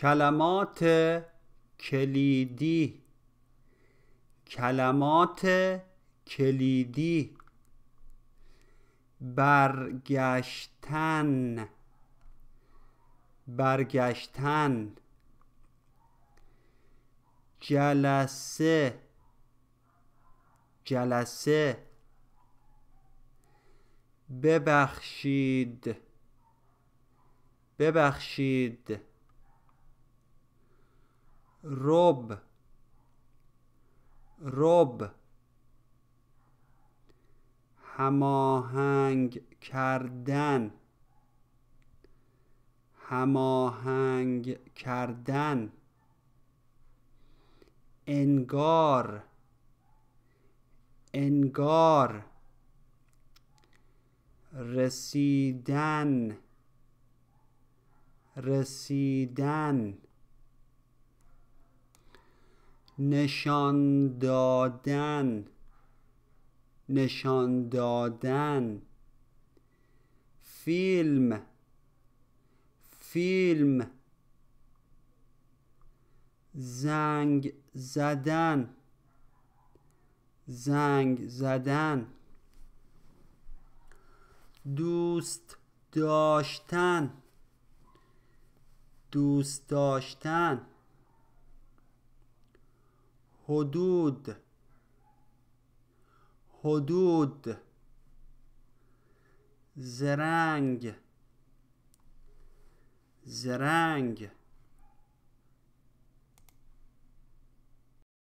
کلمات کلیدی کلمات کلیدی برگشتن برگشتن جلسه جلسه ببخشید ببخشید رب رب هماهنگ کردن هماهنگ کردن انگار انگار رسیدن رسیدن نشان دادن نشان دادن فیلم فیلم زنگ زدن زنگ زدن دوست داشتن دوست داشتن حدود حدود زرنگ زرنگ